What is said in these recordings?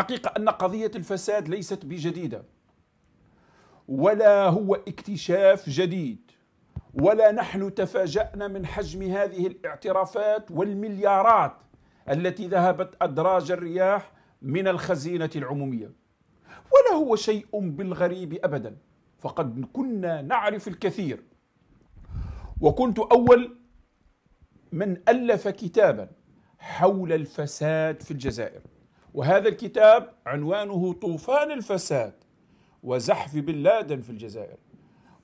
الحقيقة أن قضية الفساد ليست بجديدة ولا هو اكتشاف جديد ولا نحن تفاجأنا من حجم هذه الاعترافات والمليارات التي ذهبت أدراج الرياح من الخزينة العمومية ولا هو شيء بالغريب أبدا فقد كنا نعرف الكثير وكنت أول من ألف كتابا حول الفساد في الجزائر وهذا الكتاب عنوانه طوفان الفساد وزحف بن لادن في الجزائر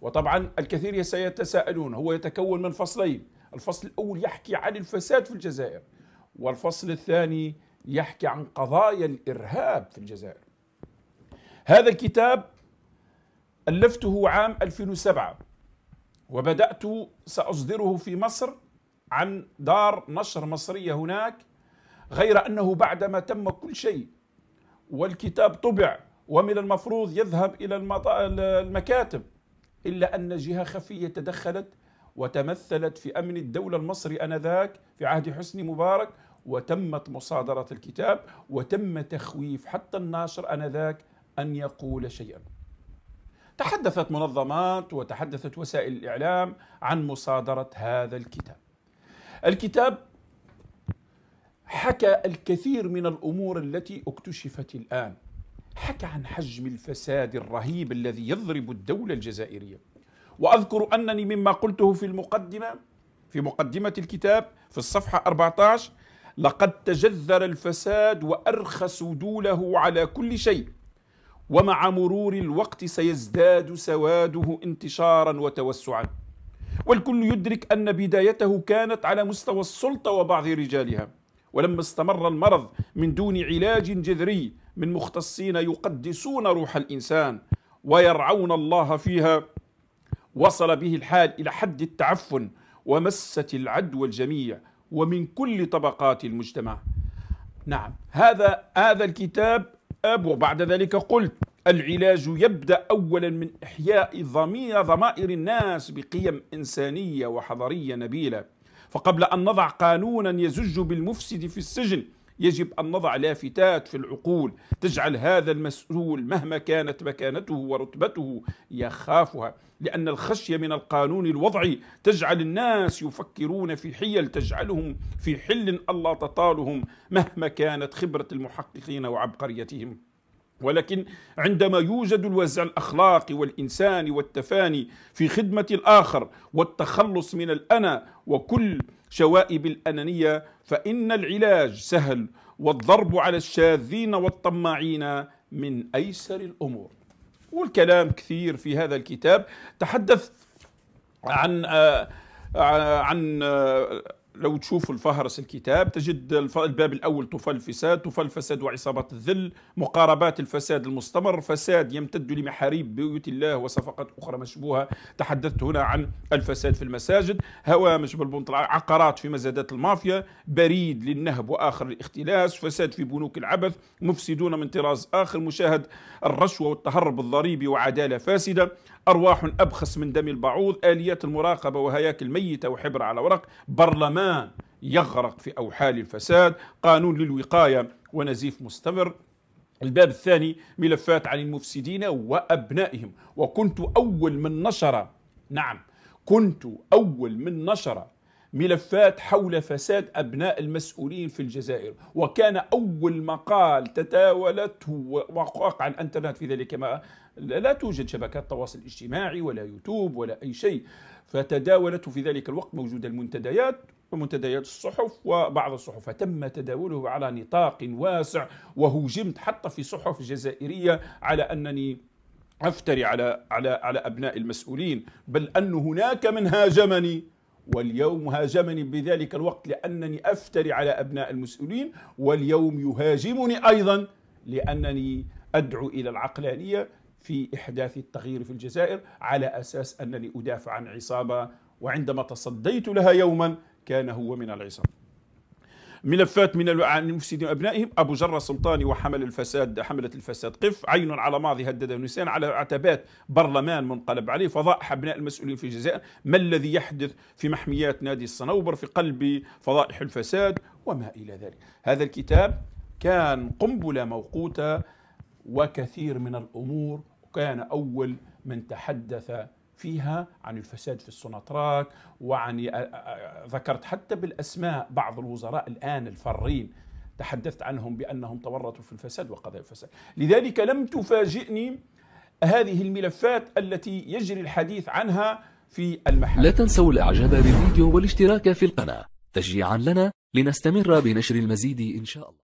وطبعا الكثير سيتساءلون هو يتكون من فصلين الفصل الأول يحكي عن الفساد في الجزائر والفصل الثاني يحكي عن قضايا الإرهاب في الجزائر هذا الكتاب ألفته عام 2007 وبدأت سأصدره في مصر عن دار نشر مصرية هناك غير أنه بعدما تم كل شيء والكتاب طبع ومن المفروض يذهب إلى المكاتب إلا أن جهة خفية تدخلت وتمثلت في أمن الدولة المصري أنذاك في عهد حسني مبارك وتمت مصادرة الكتاب وتم تخويف حتى الناشر أنذاك أن يقول شيئا تحدثت منظمات وتحدثت وسائل الإعلام عن مصادرة هذا الكتاب الكتاب حكى الكثير من الامور التي اكتشفت الان حكى عن حجم الفساد الرهيب الذي يضرب الدوله الجزائريه واذكر انني مما قلته في المقدمه في مقدمه الكتاب في الصفحه 14 لقد تجذر الفساد وارخى سدوله على كل شيء ومع مرور الوقت سيزداد سواده انتشارا وتوسعا والكل يدرك ان بدايته كانت على مستوى السلطه وبعض رجالها ولما استمر المرض من دون علاج جذري من مختصين يقدسون روح الانسان ويرعون الله فيها وصل به الحال الى حد التعفن ومست العدوى الجميع ومن كل طبقات المجتمع. نعم هذا هذا الكتاب اب وبعد ذلك قلت العلاج يبدا اولا من احياء ضمير ضمائر الناس بقيم انسانيه وحضاريه نبيله. فقبل أن نضع قانونا يزج بالمفسد في السجن يجب أن نضع لافتات في العقول تجعل هذا المسؤول مهما كانت مكانته ورتبته يخافها لأن الخشية من القانون الوضعي تجعل الناس يفكرون في حيل تجعلهم في حل الله تطالهم مهما كانت خبرة المحققين وعبقريتهم ولكن عندما يوجد الوزع الاخلاقي والانساني والتفاني في خدمه الاخر والتخلص من الانا وكل شوائب الانانيه فان العلاج سهل والضرب على الشاذين والطماعين من ايسر الامور. والكلام كثير في هذا الكتاب تحدث عن آه، آه، عن آه، لو تشوفوا الفهرس الكتاب تجد الباب الأول طفل الفساد طفل الفساد وعصابات الذل مقاربات الفساد المستمر فساد يمتد لمحاريب بيوت الله وصفقات أخرى مشبوهة تحدثت هنا عن الفساد في المساجد هوامش بالبنط عقارات في مزادات المافيا بريد للنهب وآخر الاختلاس فساد في بنوك العبث مفسدون من طراز آخر مشاهد الرشوة والتهرب الضريبي وعدالة فاسدة أرواح أبخس من دم البعوض آليات المراقبة وهياكل ميتة وحبر على ورق برلمان الإنسان يغرق في أوحال الفساد قانون للوقاية ونزيف مستمر الباب الثاني ملفات عن المفسدين وأبنائهم وكنت أول من نشر نعم كنت أول من نشر ملفات حول فساد أبناء المسؤولين في الجزائر وكان أول مقال تداولته وقع الانترنت في ذلك ما لا توجد شبكات تواصل اجتماعي ولا يوتيوب ولا أي شيء فتداولته في ذلك الوقت موجود المنتديات ومنتديات الصحف وبعض الصحف تم تداوله على نطاق واسع وهجمت حتى في صحف جزائرية على أنني أفتري على على على أبناء المسؤولين بل أن هناك من هاجمني واليوم هاجمني بذلك الوقت لأنني أفتري على أبناء المسؤولين واليوم يهاجمني أيضا لأنني أدعو إلى العقلانية في إحداث التغيير في الجزائر على أساس أنني أدافع عن عصابة وعندما تصديت لها يوما كان هو من العصابة ملفات من عن المفسدين وابنائهم ابو جره السلطاني وحمل الفساد حمله الفساد قف عين على ماضي هدده نسيان على عتبات برلمان منقلب عليه فضائح ابناء المسؤولين في الجزائر ما الذي يحدث في محميات نادي الصنوبر في قلب فضائح الفساد وما الى ذلك هذا الكتاب كان قنبله موقوته وكثير من الامور وكان اول من تحدث فيها عن الفساد في السناتراك وعن ذكرت حتى بالاسماء بعض الوزراء الان الفارين تحدثت عنهم بانهم تورطوا في الفساد وقضايا الفساد، لذلك لم تفاجئني هذه الملفات التي يجري الحديث عنها في المحل. لا تنسوا الاعجاب بالفيديو والاشتراك في القناه تشجيعا لنا لنستمر بنشر المزيد ان شاء الله.